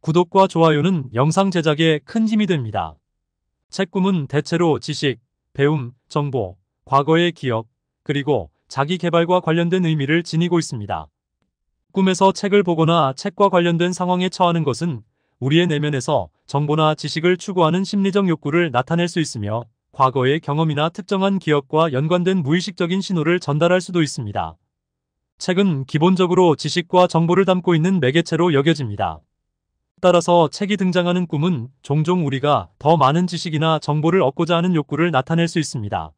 구독과 좋아요는 영상 제작에 큰 힘이 됩니다. 책 꿈은 대체로 지식, 배움, 정보, 과거의 기억, 그리고 자기 개발과 관련된 의미를 지니고 있습니다. 꿈에서 책을 보거나 책과 관련된 상황에 처하는 것은 우리의 내면에서 정보나 지식을 추구하는 심리적 욕구를 나타낼 수 있으며 과거의 경험이나 특정한 기억과 연관된 무의식적인 신호를 전달할 수도 있습니다. 책은 기본적으로 지식과 정보를 담고 있는 매개체로 여겨집니다. 따라서 책이 등장하는 꿈은 종종 우리가 더 많은 지식이나 정보를 얻고자 하는 욕구를 나타낼 수 있습니다.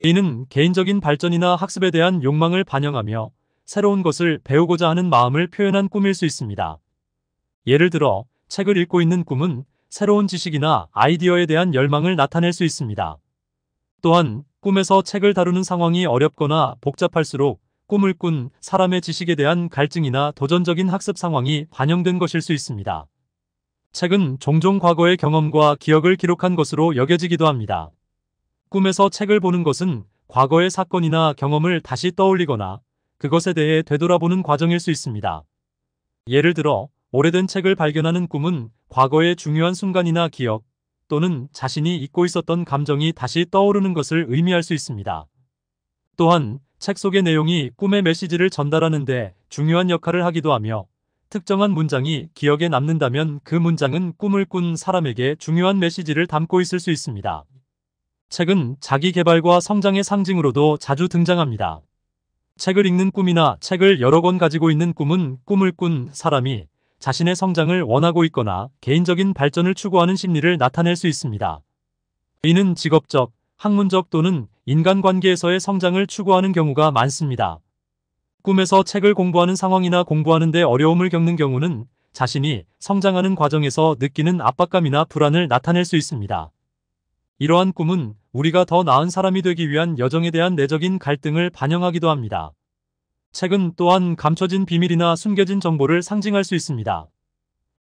이는 개인적인 발전이나 학습에 대한 욕망을 반영하며 새로운 것을 배우고자 하는 마음을 표현한 꿈일 수 있습니다. 예를 들어 책을 읽고 있는 꿈은 새로운 지식이나 아이디어에 대한 열망을 나타낼 수 있습니다. 또한 꿈에서 책을 다루는 상황이 어렵거나 복잡할수록 꿈을 꾼 사람의 지식에 대한 갈증이나 도전적인 학습 상황이 반영된 것일 수 있습니다. 책은 종종 과거의 경험과 기억을 기록한 것으로 여겨지기도 합니다. 꿈에서 책을 보는 것은 과거의 사건이나 경험을 다시 떠올리거나 그것에 대해 되돌아보는 과정일 수 있습니다. 예를 들어 오래된 책을 발견하는 꿈은 과거의 중요한 순간이나 기억 또는 자신이 잊고 있었던 감정이 다시 떠오르는 것을 의미할 수 있습니다. 또한 책 속의 내용이 꿈의 메시지를 전달하는데 중요한 역할을 하기도 하며 특정한 문장이 기억에 남는다면 그 문장은 꿈을 꾼 사람에게 중요한 메시지를 담고 있을 수 있습니다. 책은 자기 개발과 성장의 상징으로도 자주 등장합니다. 책을 읽는 꿈이나 책을 여러 권 가지고 있는 꿈은 꿈을 꾼 사람이 자신의 성장을 원하고 있거나 개인적인 발전을 추구하는 심리를 나타낼 수 있습니다. 이는 직업적, 학문적 또는 인간관계에서의 성장을 추구하는 경우가 많습니다. 꿈에서 책을 공부하는 상황이나 공부하는데 어려움을 겪는 경우는 자신이 성장하는 과정에서 느끼는 압박감이나 불안을 나타낼 수 있습니다. 이러한 꿈은 우리가 더 나은 사람이 되기 위한 여정에 대한 내적인 갈등을 반영하기도 합니다. 책은 또한 감춰진 비밀이나 숨겨진 정보를 상징할 수 있습니다.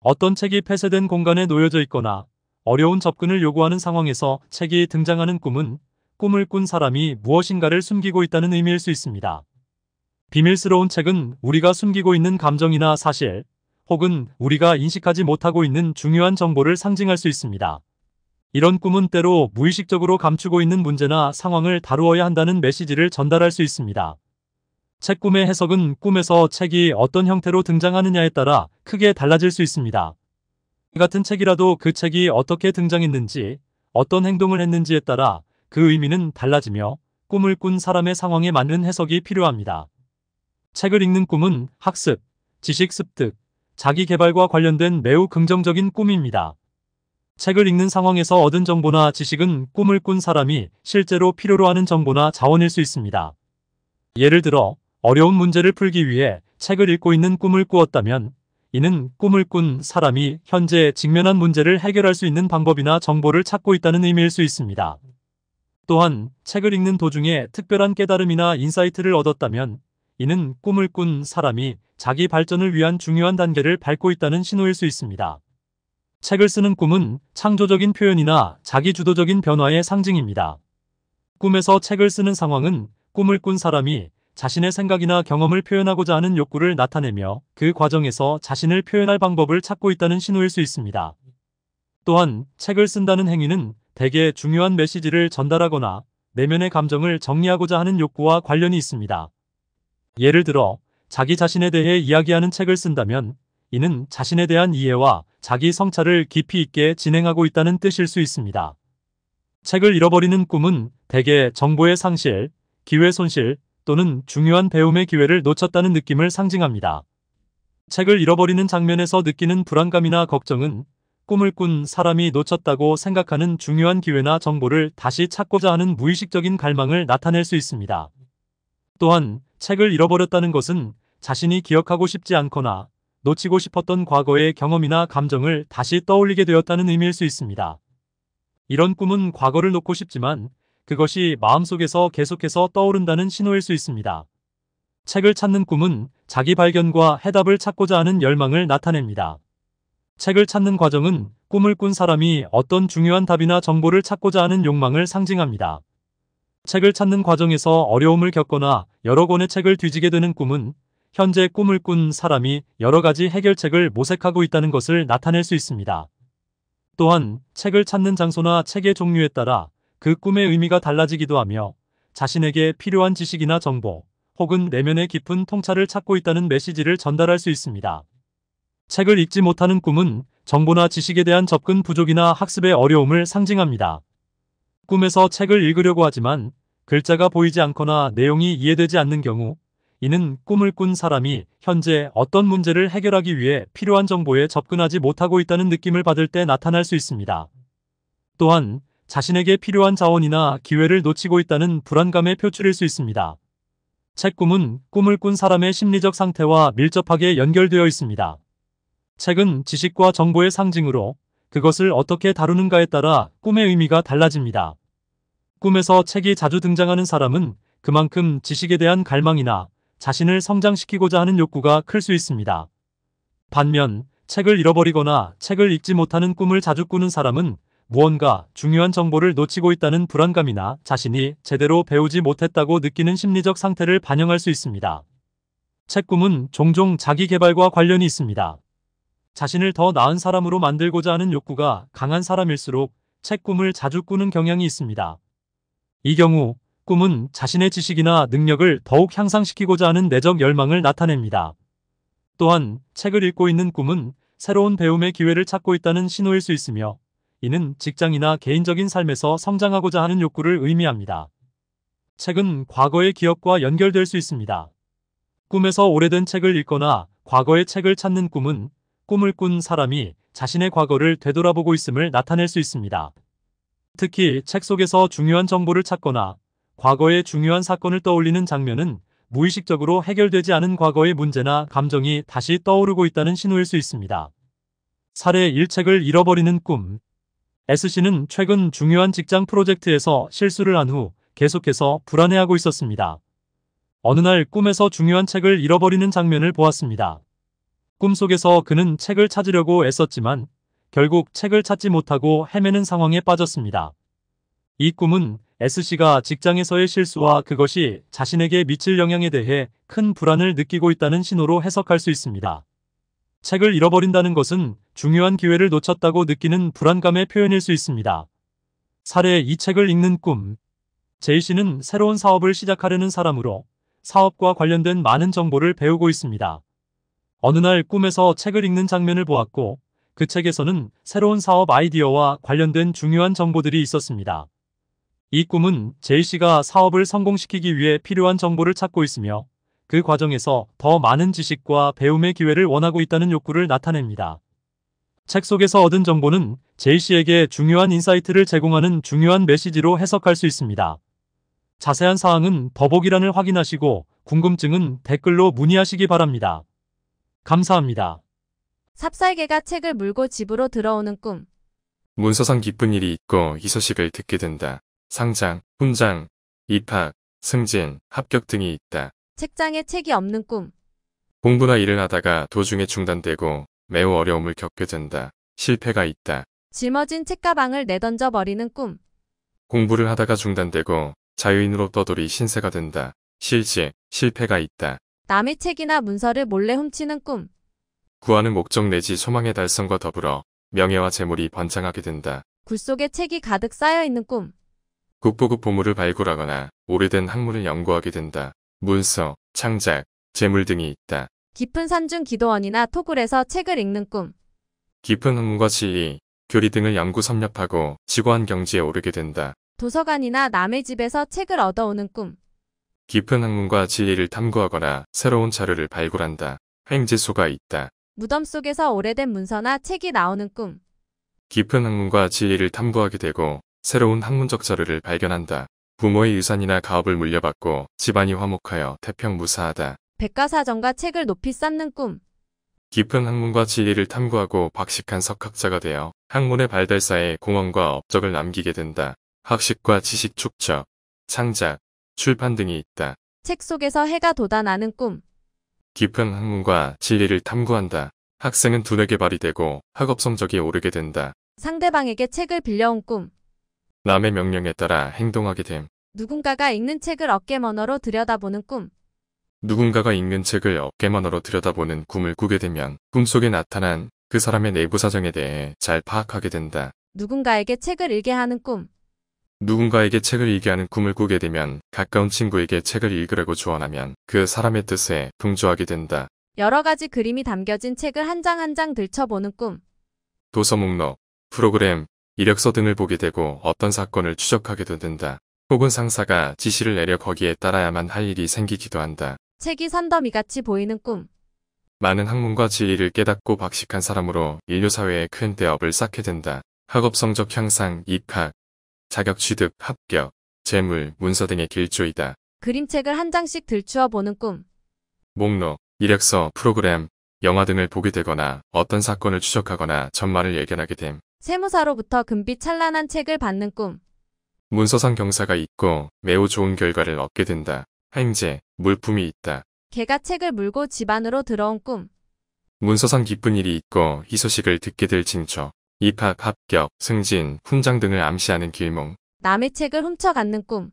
어떤 책이 폐쇄된 공간에 놓여져 있거나 어려운 접근을 요구하는 상황에서 책이 등장하는 꿈은 꿈을 꾼 사람이 무엇인가를 숨기고 있다는 의미일 수 있습니다. 비밀스러운 책은 우리가 숨기고 있는 감정이나 사실, 혹은 우리가 인식하지 못하고 있는 중요한 정보를 상징할 수 있습니다. 이런 꿈은 때로 무의식적으로 감추고 있는 문제나 상황을 다루어야 한다는 메시지를 전달할 수 있습니다. 책 꿈의 해석은 꿈에서 책이 어떤 형태로 등장하느냐에 따라 크게 달라질 수 있습니다. 같은 책이라도 그 책이 어떻게 등장했는지, 어떤 행동을 했는지에 따라 그 의미는 달라지며 꿈을 꾼 사람의 상황에 맞는 해석이 필요합니다. 책을 읽는 꿈은 학습, 지식 습득, 자기 개발과 관련된 매우 긍정적인 꿈입니다. 책을 읽는 상황에서 얻은 정보나 지식은 꿈을 꾼 사람이 실제로 필요로 하는 정보나 자원일 수 있습니다. 예를 들어 어려운 문제를 풀기 위해 책을 읽고 있는 꿈을 꾸었다면 이는 꿈을 꾼 사람이 현재 직면한 문제를 해결할 수 있는 방법이나 정보를 찾고 있다는 의미일 수 있습니다. 또한 책을 읽는 도중에 특별한 깨달음이나 인사이트를 얻었다면 이는 꿈을 꾼 사람이 자기 발전을 위한 중요한 단계를 밟고 있다는 신호일 수 있습니다. 책을 쓰는 꿈은 창조적인 표현이나 자기주도적인 변화의 상징입니다. 꿈에서 책을 쓰는 상황은 꿈을 꾼 사람이 자신의 생각이나 경험을 표현하고자 하는 욕구를 나타내며 그 과정에서 자신을 표현할 방법을 찾고 있다는 신호일 수 있습니다. 또한 책을 쓴다는 행위는 대개 중요한 메시지를 전달하거나 내면의 감정을 정리하고자 하는 욕구와 관련이 있습니다. 예를 들어 자기 자신에 대해 이야기하는 책을 쓴다면 이는 자신에 대한 이해와 자기 성찰을 깊이 있게 진행하고 있다는 뜻일 수 있습니다. 책을 잃어버리는 꿈은 대개 정보의 상실, 기회 손실 또는 중요한 배움의 기회를 놓쳤다는 느낌을 상징합니다. 책을 잃어버리는 장면에서 느끼는 불안감이나 걱정은 꿈을 꾼 사람이 놓쳤다고 생각하는 중요한 기회나 정보를 다시 찾고자 하는 무의식적인 갈망을 나타낼 수 있습니다. 또한 책을 잃어버렸다는 것은 자신이 기억하고 싶지 않거나 놓치고 싶었던 과거의 경험이나 감정을 다시 떠올리게 되었다는 의미일 수 있습니다. 이런 꿈은 과거를 놓고 싶지만 그것이 마음속에서 계속해서 떠오른다는 신호일 수 있습니다. 책을 찾는 꿈은 자기 발견과 해답을 찾고자 하는 열망을 나타냅니다. 책을 찾는 과정은 꿈을 꾼 사람이 어떤 중요한 답이나 정보를 찾고자 하는 욕망을 상징합니다. 책을 찾는 과정에서 어려움을 겪거나 여러 권의 책을 뒤지게 되는 꿈은 현재 꿈을 꾼 사람이 여러 가지 해결책을 모색하고 있다는 것을 나타낼 수 있습니다. 또한 책을 찾는 장소나 책의 종류에 따라 그 꿈의 의미가 달라지기도 하며 자신에게 필요한 지식이나 정보 혹은 내면의 깊은 통찰을 찾고 있다는 메시지를 전달할 수 있습니다. 책을 읽지 못하는 꿈은 정보나 지식에 대한 접근 부족이나 학습의 어려움을 상징합니다. 꿈에서 책을 읽으려고 하지만 글자가 보이지 않거나 내용이 이해되지 않는 경우 이는 꿈을 꾼 사람이 현재 어떤 문제를 해결하기 위해 필요한 정보에 접근하지 못하고 있다는 느낌을 받을 때 나타날 수 있습니다. 또한 자신에게 필요한 자원이나 기회를 놓치고 있다는 불안감의 표출일 수 있습니다. 책 꿈은 꿈을 꾼 사람의 심리적 상태와 밀접하게 연결되어 있습니다. 책은 지식과 정보의 상징으로 그것을 어떻게 다루는가에 따라 꿈의 의미가 달라집니다. 꿈에서 책이 자주 등장하는 사람은 그만큼 지식에 대한 갈망이나 자신을 성장시키고자 하는 욕구가 클 수 있습니다. 반면 책을 잃어버리거나 책을 읽지 못하는 꿈을 자주 꾸는 사람은 무언가 중요한 정보를 놓치고 있다는 불안감이나 자신이 제대로 배우지 못했다고 느끼는 심리적 상태를 반영할 수 있습니다. 책 꿈은 종종 자기 개발과 관련이 있습니다. 자신을 더 나은 사람으로 만들고자 하는 욕구가 강한 사람일수록 책 꿈을 자주 꾸는 경향이 있습니다. 이 경우 꿈은 자신의 지식이나 능력을 더욱 향상시키고자 하는 내적 열망을 나타냅니다. 또한 책을 읽고 있는 꿈은 새로운 배움의 기회를 찾고 있다는 신호일 수 있으며 이는 직장이나 개인적인 삶에서 성장하고자 하는 욕구를 의미합니다. 책은 과거의 기억과 연결될 수 있습니다. 꿈에서 오래된 책을 읽거나 과거의 책을 찾는 꿈은 꿈을 꾼 사람이 자신의 과거를 되돌아보고 있음을 나타낼 수 있습니다. 특히 책 속에서 중요한 정보를 찾거나 과거의 중요한 사건을 떠올리는 장면은 무의식적으로 해결되지 않은 과거의 문제나 감정이 다시 떠오르고 있다는 신호일 수 있습니다. 사례 1책을 잃어버리는 꿈 S씨는 최근 중요한 직장 프로젝트에서 실수를 한 후 계속해서 불안해하고 있었습니다. 어느 날 꿈에서 중요한 책을 잃어버리는 장면을 보았습니다. 꿈속에서 그는 책을 찾으려고 애썼지만 결국 책을 찾지 못하고 헤매는 상황에 빠졌습니다. 이 꿈은 S씨가 직장에서의 실수와 그것이 자신에게 미칠 영향에 대해 큰 불안을 느끼고 있다는 신호로 해석할 수 있습니다. 책을 잃어버린다는 것은 중요한 기회를 놓쳤다고 느끼는 불안감의 표현일 수 있습니다. 사례 이 책을 읽는 꿈 제이씨는 새로운 사업을 시작하려는 사람으로 사업과 관련된 많은 정보를 배우고 있습니다. 어느 날 꿈에서 책을 읽는 장면을 보았고 그 책에서는 새로운 사업 아이디어와 관련된 중요한 정보들이 있었습니다. 이 꿈은 제이씨가 사업을 성공시키기 위해 필요한 정보를 찾고 있으며 그 과정에서 더 많은 지식과 배움의 기회를 원하고 있다는 욕구를 나타냅니다. 책 속에서 얻은 정보는 제이씨에게 중요한 인사이트를 제공하는 중요한 메시지로 해석할 수 있습니다. 자세한 사항은 더보기란을 확인하시고 궁금증은 댓글로 문의하시기 바랍니다. 감사합니다. 삽살개가 책을 물고 집으로 들어오는 꿈. 문서상 기쁜 일이 있고 이소식을 듣게 된다. 상장, 훈장, 입학, 승진, 합격 등이 있다. 책장에 책이 없는 꿈. 공부나 일을 하다가 도중에 중단되고 매우 어려움을 겪게 된다. 실패가 있다. 짊어진 책가방을 내던져 버리는 꿈. 공부를 하다가 중단되고 자유인으로 떠돌이 신세가 된다. 실직, 실패가 있다. 남의 책이나 문서를 몰래 훔치는 꿈. 구하는 목적 내지 소망의 달성과 더불어 명예와 재물이 번창하게 된다. 굴 속에 책이 가득 쌓여 있는 꿈. 국보급 보물을 발굴하거나 오래된 학문을 연구하게 된다. 문서, 창작, 재물 등이 있다. 깊은 산중 기도원이나 토굴에서 책을 읽는 꿈. 깊은 흥문과 지리, 교리 등을 연구 섭렵하고 지구한 경지에 오르게 된다. 도서관이나 남의 집에서 책을 얻어오는 꿈. 깊은 학문과 지혜를 탐구하거나 새로운 자료를 발굴한다. 횡재소가 있다. 무덤 속에서 오래된 문서나 책이 나오는 꿈. 깊은 학문과 지혜를 탐구하게 되고 새로운 학문적 자료를 발견한다. 부모의 유산이나 가업을 물려받고 집안이 화목하여 태평무사하다. 백과사전과 책을 높이 쌓는 꿈. 깊은 학문과 지혜를 탐구하고 박식한 석학자가 되어 학문의 발달사에 공헌과 업적을 남기게 된다. 학식과 지식 축적, 창작, 출판 등이 있다. 책 속에서 해가 돋아나는 꿈. 깊은 학문과 진리를 탐구한다. 학생은 두뇌 개발이 되고 학업 성적이 오르게 된다. 상대방에게 책을 빌려온 꿈. 남의 명령에 따라 행동하게 됨. 누군가가 읽는 책을 어깨머너로 들여다보는 꿈. 누군가가 읽는 책을 어깨만으로 들여다보는 꿈을 꾸게 되면 꿈속에 나타난 그 사람의 내부 사정에 대해 잘 파악하게 된다. 누군가에게 책을 읽게 하는 꿈. 누군가에게 책을 얘기하는 꿈을 꾸게 되면 가까운 친구에게 책을 읽으라고 조언하면 그 사람의 뜻에 동조하게 된다. 여러 가지 그림이 담겨진 책을 한 장 한 장 들춰보는 꿈. 도서 목록, 프로그램, 이력서 등을 보게 되고 어떤 사건을 추적하게도 된다. 혹은 상사가 지시를 내려 거기에 따라야만 할 일이 생기기도 한다. 책이 산더미같이 보이는 꿈. 많은 학문과 진리를 깨닫고 박식한 사람으로 인류사회에 큰 대업을 쌓게 된다. 학업 성적 향상, 입학, 자격 취득, 합격, 재물, 문서 등의 길조이다. 그림책을 한 장씩 들추어 보는 꿈. 목록, 이력서, 프로그램, 영화 등을 보게 되거나 어떤 사건을 추적하거나 전말을 예견하게 됨. 세무사로부터 금빛 찬란한 책을 받는 꿈. 문서상 경사가 있고 매우 좋은 결과를 얻게 된다. 행제, 물품이 있다. 개가 책을 물고 집안으로 들어온 꿈. 문서상 기쁜 일이 있고 희소식을 듣게 될 징조. 입학, 합격, 승진, 훈장 등을 암시하는 길몽. 남의 책을 훔쳐갖는 꿈.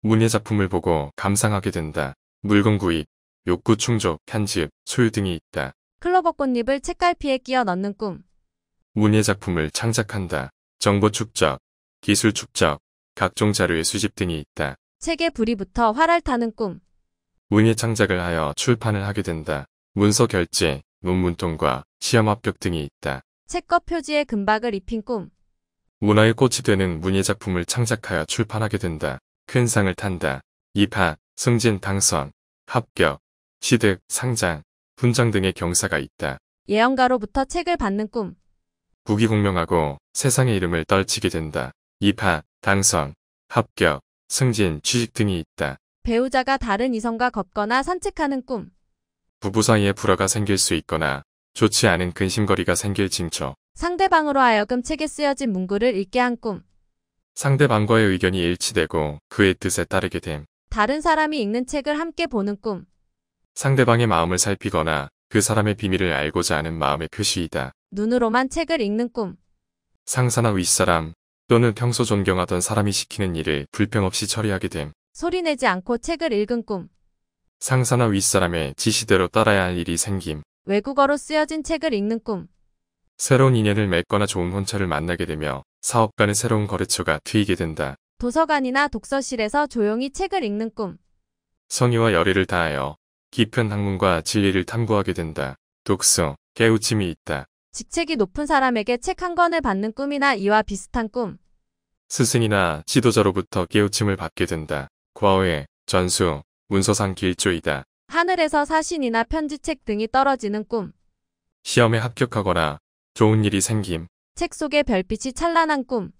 문예 작품을 보고 감상하게 된다. 물건 구입, 욕구 충족, 편집, 소유 등이 있다. 클로버 꽃잎을 책갈피에 끼워 넣는 꿈. 문예 작품을 창작한다. 정보 축적, 기술 축적, 각종 자료의 수집 등이 있다. 책에 불이 붙어 활활 타는 꿈. 문예 창작을 하여 출판을 하게 된다. 문서 결제, 논문 통과, 시험 합격 등이 있다. 책과 표지에 금박을 입힌 꿈. 문화의 꽃이 되는 문예 작품을 창작하여 출판하게 된다. 큰 상을 탄다. 입하, 승진, 당선, 합격, 취득, 상장, 훈장 등의 경사가 있다. 예언가로부터 책을 받는 꿈. 부기공명하고 세상의 이름을 떨치게 된다. 입하, 당선, 합격, 승진, 취직 등이 있다. 배우자가 다른 이성과 걷거나 산책하는 꿈. 부부 사이에 불화가 생길 수 있거나 좋지 않은 근심거리가 생길 징조. 상대방으로 하여금 책에 쓰여진 문구를 읽게 한 꿈. 상대방과의 의견이 일치되고 그의 뜻에 따르게 됨. 다른 사람이 읽는 책을 함께 보는 꿈. 상대방의 마음을 살피거나 그 사람의 비밀을 알고자 하는 마음의 표시이다. 눈으로만 책을 읽는 꿈. 상사나 윗사람 또는 평소 존경하던 사람이 시키는 일을 불평 없이 처리하게 됨. 소리내지 않고 책을 읽은 꿈. 상사나 윗사람의 지시대로 따라야 할 일이 생김. 외국어로 쓰여진 책을 읽는 꿈. 새로운 인연을 맺거나 좋은 혼처를 만나게 되며 사업 간의 새로운 거래처가 트이게 된다. 도서관이나 독서실에서 조용히 책을 읽는 꿈. 성의와 열의를 다하여 깊은 학문과 진리를 탐구하게 된다. 독서, 깨우침이 있다. 직책이 높은 사람에게 책 한 권을 받는 꿈이나 이와 비슷한 꿈. 스승이나 지도자로부터 깨우침을 받게 된다. 과오의 전수, 문서상 길조이다. 하늘에서 사신이나 편지책 등이 떨어지는 꿈. 시험에 합격하거나 좋은 일이 생김. 책속에 별빛이 찬란한 꿈.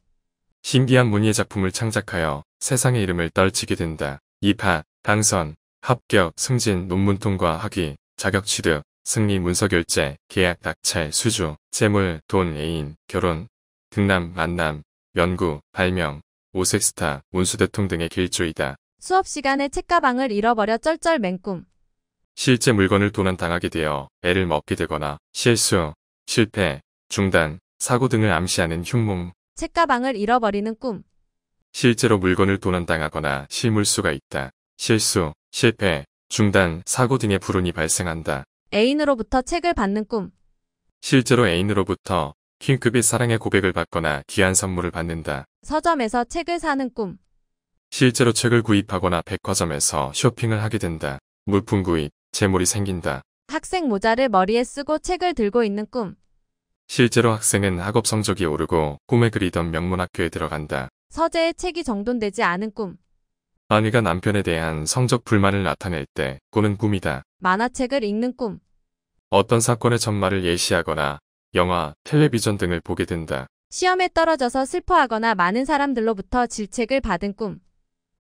신기한 문예 작품을 창작하여 세상의 이름을 떨치게 된다. 2파, 당선, 합격, 승진, 논문 통과, 학위, 자격 취득, 승리 문서 결제, 계약 낙찰, 수주, 재물, 돈, 애인, 결혼, 등남, 만남, 연구, 발명, 오색스타, 운수대통 등의 길조이다. 수업 시간에 책가방을 잃어버려 쩔쩔 맹 꿈. 실제 물건을 도난당하게 되어 애를 먹게 되거나 실수, 실패, 중단, 사고 등을 암시하는 흉몽. 책가방을 잃어버리는 꿈. 실제로 물건을 도난당하거나 실물수가 있다. 실수, 실패, 중단, 사고 등의 불운이 발생한다. 애인으로부터 책을 받는 꿈. 실제로 애인으로부터 킹급의 사랑의 고백을 받거나 귀한 선물을 받는다. 서점에서 책을 사는 꿈. 실제로 책을 구입하거나 백화점에서 쇼핑을 하게 된다. 물품 구입, 재물이 생긴다. 학생 모자를 머리에 쓰고 책을 들고 있는 꿈. 실제로 학생은 학업 성적이 오르고 꿈에 그리던 명문학교에 들어간다. 서재의 책이 정돈되지 않은 꿈. 아내가 남편에 대한 성적 불만을 나타낼 때 꿈은 꿈이다. 만화책을 읽는 꿈. 어떤 사건의 전말을 예시하거나 영화, 텔레비전 등을 보게 된다. 시험에 떨어져서 슬퍼하거나 많은 사람들로부터 질책을 받은 꿈.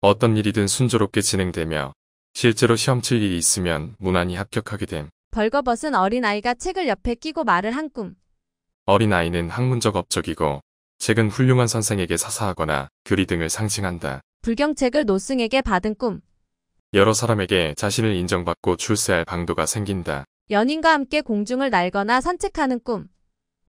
어떤 일이든 순조롭게 진행되며 실제로 시험칠일이 있으면 무난히 합격하게 됨. 벌거벗은 어린아이가 책을 옆에 끼고 말을 한 꿈. 어린아이는 학문적 업적이고 책은 훌륭한 선생에게 사사하거나 교리 등을 상징한다. 불경책을 노승에게 받은 꿈. 여러 사람에게 자신을 인정받고 출세할 방도가 생긴다. 연인과 함께 공중을 날거나 산책하는 꿈.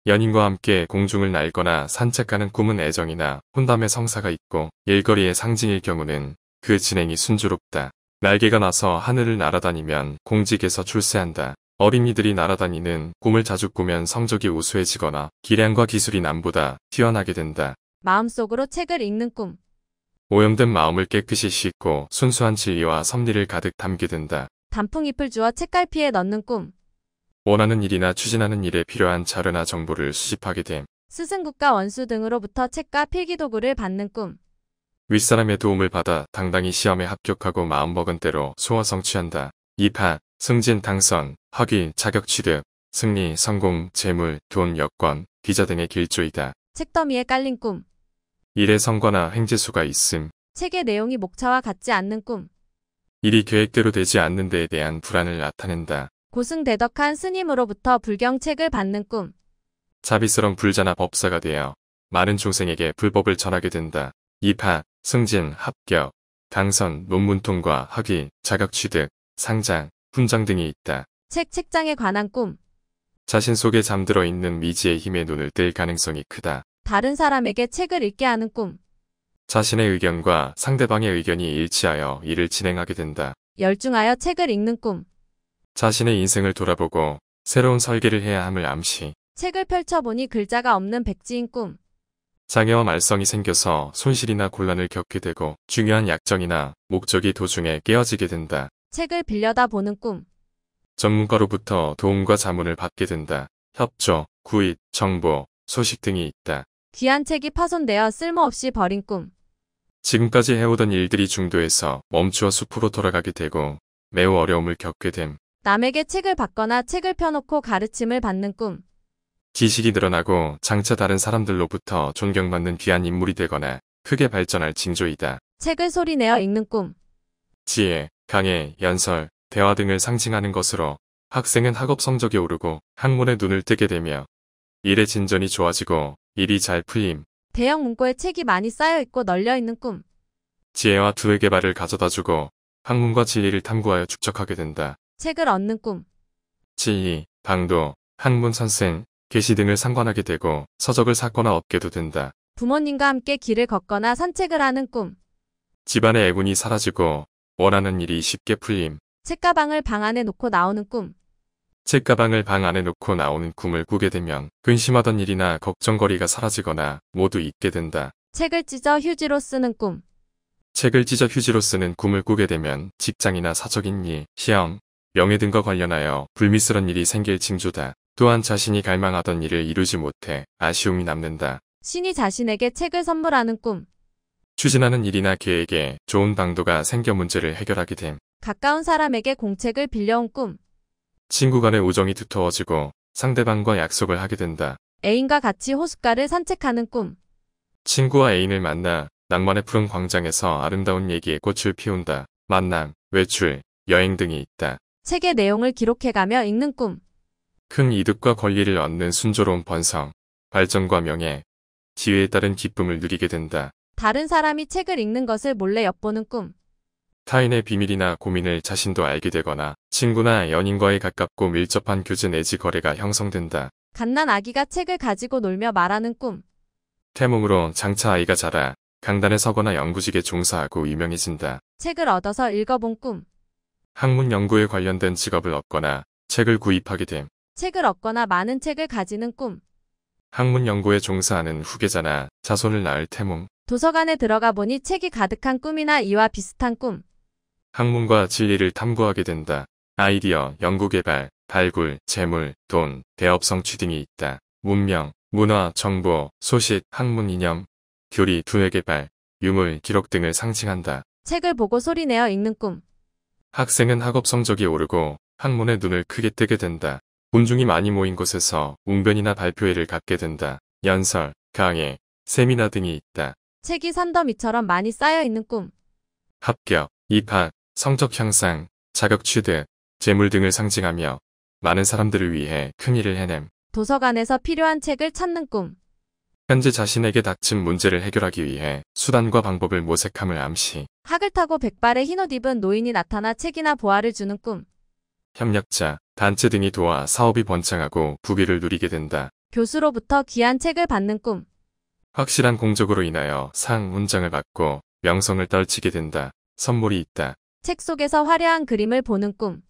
연인과 함께 공중을 날거나 산책하는 꿈은 애정이나 혼담의 성사가 있고 일거리의 상징일 경우는 그 진행이 순조롭다. 날개가 나서 하늘을 날아다니면 공직에서 출세한다. 어린이들이 날아다니는 꿈을 자주 꾸면 성적이 우수해지거나 기량과 기술이 남보다 뛰어나게 된다. 마음속으로 책을 읽는 꿈. 오염된 마음을 깨끗이 씻고 순수한 진리와 섭리를 가득 담게 된다. 단풍잎을 주어 책갈피에 넣는 꿈. 원하는 일이나 추진하는 일에 필요한 자료나 정보를 수집하게 됨. 스승 국가 원수 등으로부터 책과 필기 도구를 받는 꿈. 윗사람의 도움을 받아 당당히 시험에 합격하고 마음먹은 대로 소화 성취한다. 2파, 승진 당선, 학위, 자격 취득, 승리, 성공, 재물, 돈, 여권, 비자 등의 길조이다. 책더미에 깔린 꿈. 일의 성과나 행재수가 있음. 책의 내용이 목차와 같지 않는 꿈. 일이 계획대로 되지 않는 데에 대한 불안을 나타낸다. 고승대덕한 스님으로부터 불경책을 받는 꿈. 자비스러운 불자나 법사가 되어 많은 중생에게 불법을 전하게 된다. 2파, 승진, 합격, 당선, 논문 통과, 학위, 자격 취득, 상장, 훈장 등이 있다. 책 책장에 관한 꿈. 자신 속에 잠들어 있는 미지의 힘에 눈을 뗄 가능성이 크다. 다른 사람에게 책을 읽게 하는 꿈. 자신의 의견과 상대방의 의견이 일치하여 일을 진행하게 된다. 열중하여 책을 읽는 꿈. 자신의 인생을 돌아보고 새로운 설계를 해야 함을 암시. 책을 펼쳐보니 글자가 없는 백지인 꿈. 장애와 말썽이 생겨서 손실이나 곤란을 겪게 되고 중요한 약정이나 목적이 도중에 깨어지게 된다. 책을 빌려다보는 꿈. 전문가로부터 도움과 자문을 받게 된다. 협조, 구입, 정보, 소식 등이 있다. 귀한 책이 파손되어 쓸모없이 버린 꿈. 지금까지 해오던 일들이 중도에서 멈추어 숲으로 돌아가게 되고 매우 어려움을 겪게 됨. 남에게 책을 받거나 책을 펴놓고 가르침을 받는 꿈. 지식이 늘어나고 장차 다른 사람들로부터 존경받는 귀한 인물이 되거나 크게 발전할 징조이다. 책을 소리내어 읽는 꿈. 지혜, 강의, 연설, 대화 등을 상징하는 것으로 학생은 학업 성적이 오르고 학문에 눈을 뜨게 되며 일의 진전이 좋아지고 일이 잘 풀림. 대형 문고에 책이 많이 쌓여 있고 널려 있는 꿈. 지혜와 두의 개발을 가져다주고 학문과 진리를 탐구하여 축적하게 된다. 책을 얻는 꿈. 지희, 방도, 학문 선생, 게시 등을 상관하게 되고 서적을 샀거나 얻게도 된다. 부모님과 함께 길을 걷거나 산책을 하는 꿈. 집안의 애군이 사라지고 원하는 일이 쉽게 풀림. 책가방을 방 안에 놓고 나오는 꿈. 책가방을 방 안에 놓고 나오는 꿈을 꾸게 되면 근심하던 일이나 걱정거리가 사라지거나 모두 잊게 된다. 책을 찢어 휴지로 쓰는 꿈. 책을 찢어 휴지로 쓰는 꿈을 꾸게 되면 직장이나 사적인 일, 시험, 명예 등과 관련하여 불미스러운 일이 생길 징조다. 또한 자신이 갈망하던 일을 이루지 못해 아쉬움이 남는다. 신이 자신에게 책을 선물하는 꿈. 추진하는 일이나 계획에 좋은 방도가 생겨 문제를 해결하게 됨. 가까운 사람에게 공책을 빌려온 꿈. 친구 간의 우정이 두터워지고 상대방과 약속을 하게 된다. 애인과 같이 호숫가를 산책하는 꿈. 친구와 애인을 만나 낭만의 푸른 광장에서 아름다운 얘기에 꽃을 피운다. 만남, 외출, 여행 등이 있다. 책의 내용을 기록해가며 읽는 꿈. 큰 이득과 권리를 얻는 순조로운 번성, 발전과 명예, 지위에 따른 기쁨을 누리게 된다. 다른 사람이 책을 읽는 것을 몰래 엿보는 꿈. 타인의 비밀이나 고민을 자신도 알게 되거나 친구나 연인과의 가깝고 밀접한 교제 내지 거래가 형성된다. 갓난 아기가 책을 가지고 놀며 말하는 꿈. 태몽으로 장차 아이가 자라 강단에 서거나 연구직에 종사하고 유명해진다. 책을 얻어서 읽어본 꿈. 학문 연구에 관련된 직업을 얻거나 책을 구입하게 됨. 책을 얻거나 많은 책을 가지는 꿈. 학문 연구에 종사하는 후계자나 자손을 낳을 태몽. 도서관에 들어가 보니 책이 가득한 꿈이나 이와 비슷한 꿈. 학문과 진리를 탐구하게 된다. 아이디어, 연구개발, 발굴, 재물, 돈, 대업 성취 등이 있다. 문명, 문화, 정보, 소식, 학문 이념, 교리, 두뇌개발, 유물, 기록 등을 상징한다. 책을 보고 소리내어 읽는 꿈. 학생은 학업 성적이 오르고 학문에 눈을 크게 뜨게 된다. 군중이 많이 모인 곳에서 웅변이나 발표회를 갖게 된다. 연설, 강의, 세미나 등이 있다. 책이 산더미처럼 많이 쌓여있는 꿈. 합격, 입학, 성적 향상, 자격 취득, 재물 등을 상징하며 많은 사람들을 위해 큰 일을 해냄. 도서관에서 필요한 책을 찾는 꿈. 현재 자신에게 닥친 문제를 해결하기 위해 수단과 방법을 모색함을 암시. 학을 타고 백발의 흰옷 입은 노인이 나타나 책이나 보아를 주는 꿈. 협력자, 단체 등이 도와 사업이 번창하고 부귀를 누리게 된다. 교수로부터 귀한 책을 받는 꿈. 확실한 공적으로 인하여 상, 문장을 받고 명성을 떨치게 된다. 선물이 있다. 책 속에서 화려한 그림을 보는 꿈.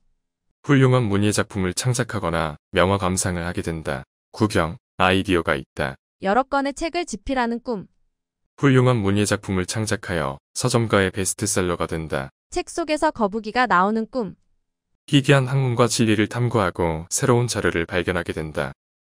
훌륭한 문예 작품을 창작하거나 명화 감상을 하게 된다. 구경, 아이디어가 있다. 여러 건의 책을 집필하는 꿈. 훌륭한 문예 작품을 창작하여 서점가의 베스트셀러가 된다. 책 속에서 거북이가 나오는 꿈. 희귀한 학문과 진리를 탐구하고 새로운 자료를 발견하게 된다.